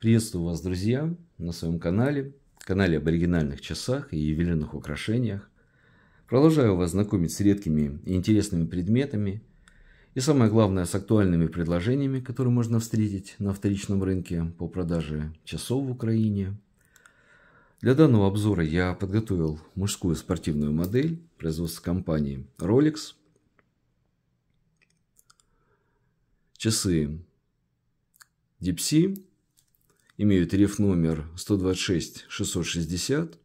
Приветствую вас, друзья, на своем канале, канале об оригинальных часах и ювелирных украшениях. Продолжаю вас знакомить с редкими и интересными предметами и самое главное с актуальными предложениями, которые можно встретить на вторичном рынке по продаже часов в Украине. Для данного обзора я подготовил мужскую спортивную модель производства компании Rolex. Часы Dipsy имеют риф номер 126-660.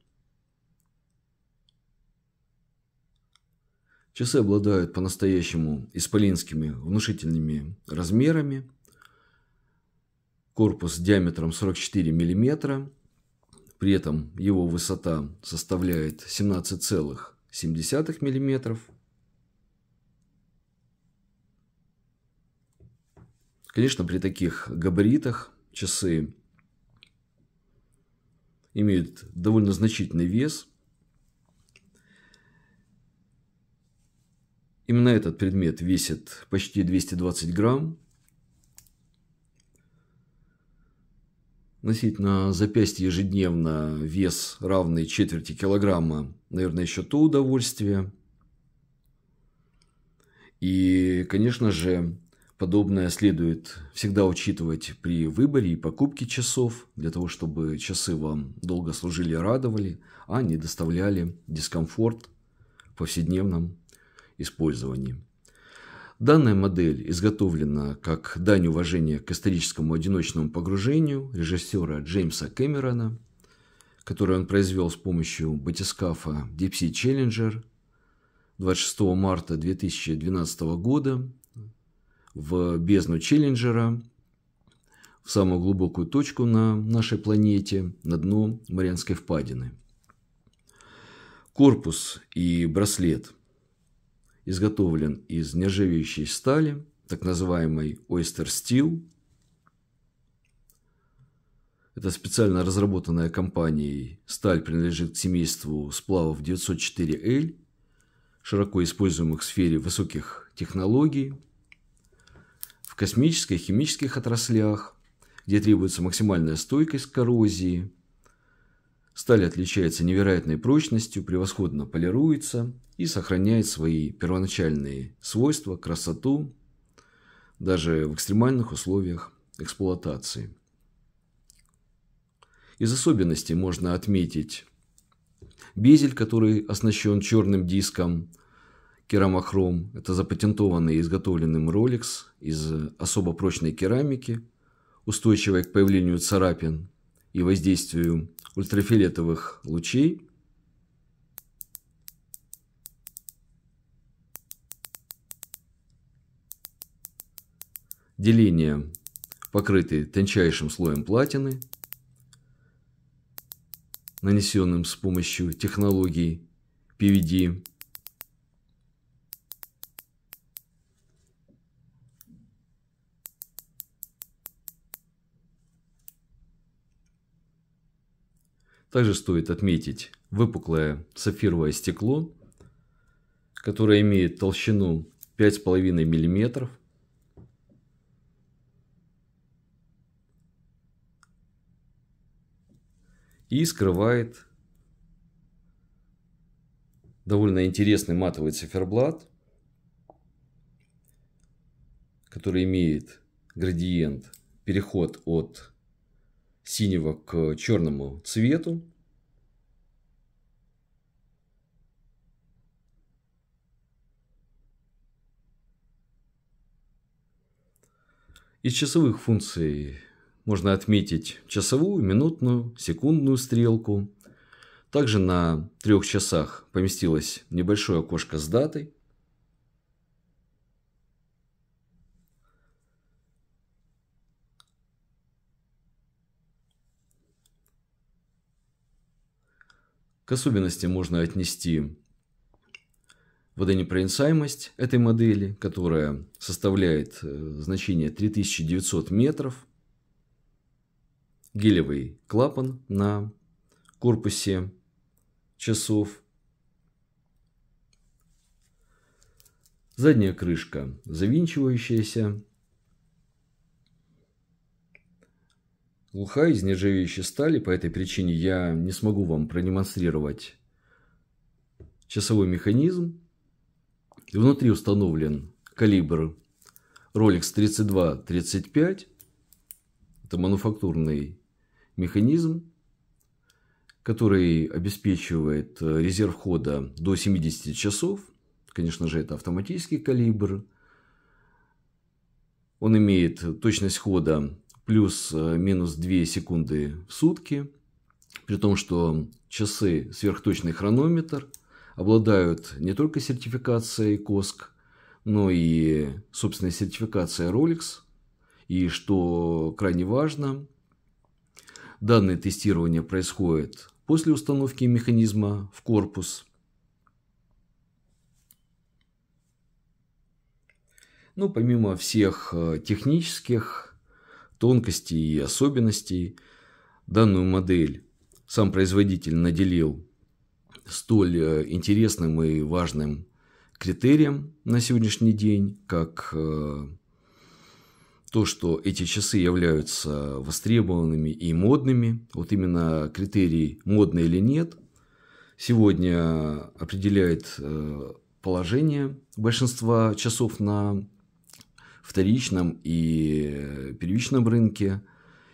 Часы обладают по-настоящему исполинскими внушительными размерами. Корпус диаметром 44 мм. При этом его высота составляет 17,7 мм. Конечно, при таких габаритах часы имеют довольно значительный вес. Именно этот предмет весит почти 220 грамм. Носить на запястье ежедневно вес равный четверти килограмма, наверное, еще то удовольствие. И, конечно же, Подобное следует всегда учитывать при выборе и покупке часов, для того, чтобы часы вам долго служили и радовали, а не доставляли дискомфорт в повседневном использовании. Данная модель изготовлена как дань уважения к историческому одиночному погружению режиссера Джеймса Кэмерона, который он произвел с помощью батискафа Deep Sea Challenger 26 марта 2012 года в бездну Челленджера, в самую глубокую точку на нашей планете, на дно Марианской впадины. Корпус и браслет изготовлен из нержавеющей стали, так называемой Oyster Steel. Это специально разработанная компанией сталь принадлежит к семейству сплавов 904L, широко используемых в сфере высоких технологий – в космической и химических отраслях, где требуется максимальная стойкость к коррозии. Сталь отличается невероятной прочностью, превосходно полируется и сохраняет свои первоначальные свойства, красоту, даже в экстремальных условиях эксплуатации. Из особенностей можно отметить безель, который оснащен черным диском – Керамохром – это запатентованный и изготовленный Rolex из особо прочной керамики, устойчивая к появлению царапин и воздействию ультрафиолетовых лучей. Деление покрыты тончайшим слоем платины, нанесенным с помощью технологии PVD Также стоит отметить выпуклое сапфировое стекло, которое имеет толщину 5,5 мм. И скрывает довольно интересный матовый циферблат, который имеет градиент, переход от синего к черному цвету. Из часовых функций можно отметить часовую, минутную, секундную стрелку. Также на трех часах поместилось небольшое окошко с датой. К особенности можно отнести водонепроницаемость этой модели, которая составляет э, значение 3900 метров. Гелевый клапан на корпусе часов. Задняя крышка завинчивающаяся глуха из нержавеющей стали, по этой причине я не смогу вам продемонстрировать часовой механизм. Внутри установлен калибр Rolex 32-35. Это мануфактурный механизм, который обеспечивает э, резерв хода до 70 часов. Конечно же, это автоматический калибр. Он имеет точность хода плюс-минус э, 2 секунды в сутки, при том, что часы сверхточный хронометр обладают не только сертификацией COSC, но и собственная сертификацией Rolex. И что крайне важно, данное тестирование происходит после установки механизма в корпус. Ну, помимо всех э, технических тонкостей и особенностей данную модель сам производитель наделил столь э, интересным и важным критерием на сегодняшний день, как э, то, что эти часы являются востребованными и модными, вот именно критерий модно или нет, сегодня определяет э, положение большинства часов на вторичном и э, первичном рынке.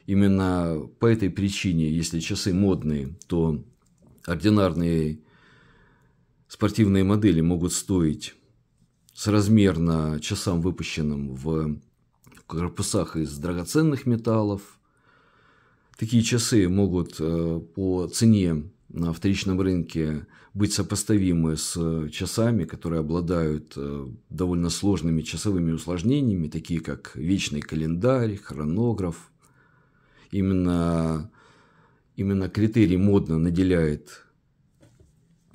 Именно по этой причине, если часы модные, то ординарные спортивные модели могут стоить соразмерно часам, выпущенным в корпусах из драгоценных металлов. Такие часы могут э, по цене на вторичном рынке быть сопоставимы с э, часами, которые обладают э, довольно сложными часовыми усложнениями, такие как вечный календарь, хронограф. Именно, именно критерий модно наделяет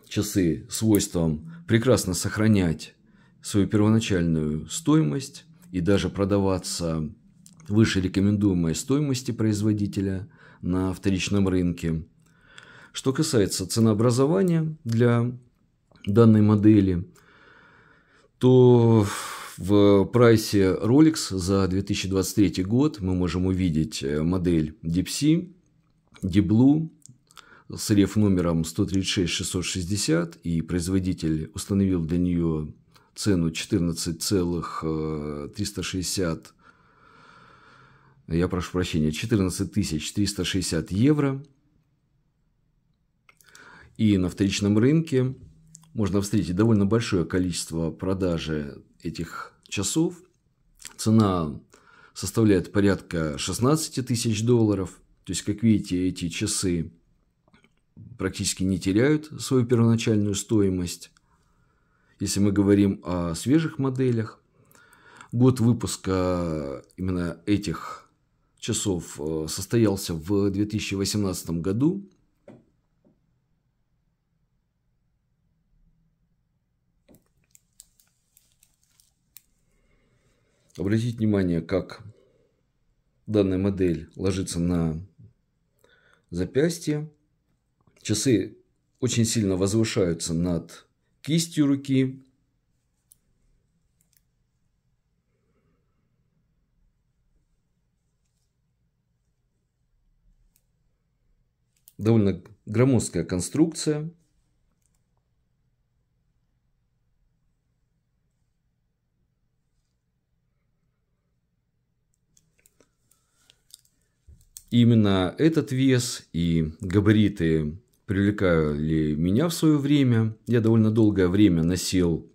часы свойством прекрасно сохранять свою первоначальную стоимость и даже продаваться выше рекомендуемой стоимости производителя на вторичном рынке – что касается ценообразования для данной модели, то в прайсе Rolex за 2023 год мы можем увидеть э, модель Deep Sea, Deep Blue с реф номером 136 660 и производитель установил для нее цену 14,360 э, я прошу прощения, 14 360 евро. И на вторичном рынке можно встретить довольно большое количество продажи этих часов. Цена составляет порядка 16 тысяч долларов. То есть, как видите, эти часы практически не теряют свою первоначальную стоимость. Если мы говорим о свежих моделях, год выпуска именно этих часов э, состоялся в 2018 году. Обратите внимание, как данная модель ложится на запястье. Часы очень сильно возвышаются над кистью руки. Довольно громоздкая конструкция – Именно этот вес и габариты привлекали меня в свое время. Я довольно долгое время носил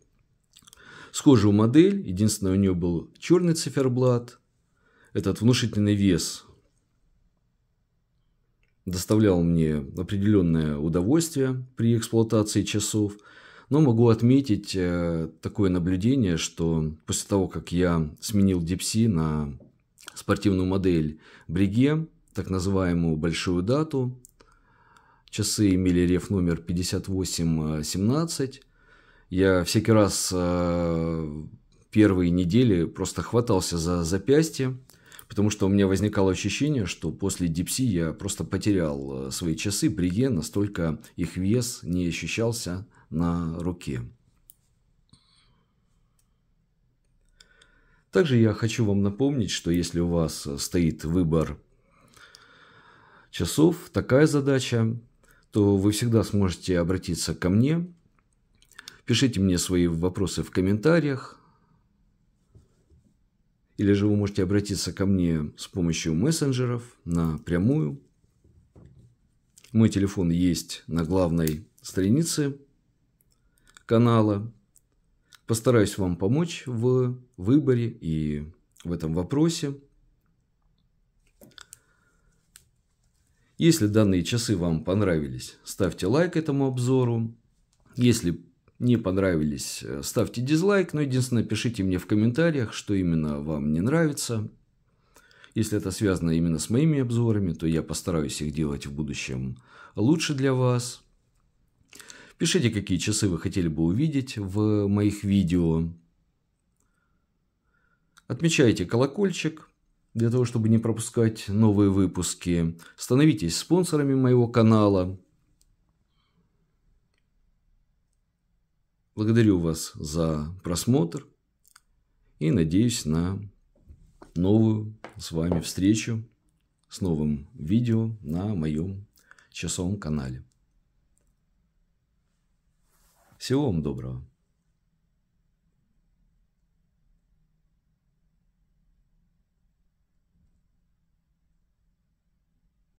схожую модель. Единственное, у нее был черный циферблат. Этот внушительный вес доставлял мне определенное удовольствие при эксплуатации часов. Но могу отметить э, такое наблюдение, что после того, как я сменил дипси на спортивную модель Бриге, так называемую большую дату. Часы имели реф номер 5817. Э, я всякий раз э, первые недели просто хватался за запястье, потому что у меня возникало ощущение, что после дипси я просто потерял э, свои часы бриге, настолько их вес не ощущался на руке. Также я хочу вам напомнить, что если у вас стоит выбор часов такая задача, то вы всегда сможете обратиться ко мне. Пишите мне свои вопросы в комментариях. Или же вы можете обратиться ко мне с помощью мессенджеров напрямую. Мой телефон есть на главной странице канала. Постараюсь вам помочь в выборе и в этом вопросе. Если данные часы вам понравились, ставьте лайк этому обзору. Если не понравились, э, ставьте дизлайк, но ну, единственное, пишите мне в комментариях, что именно вам не нравится. Если это связано именно с моими обзорами, то я постараюсь их делать в будущем лучше для вас. Пишите, какие часы вы хотели бы увидеть в моих видео. Отмечайте колокольчик, для того, чтобы не пропускать новые выпуски, становитесь спонсорами моего канала. Благодарю вас за просмотр и надеюсь на новую с вами встречу с новым видео на моем часовом канале. Всего вам доброго!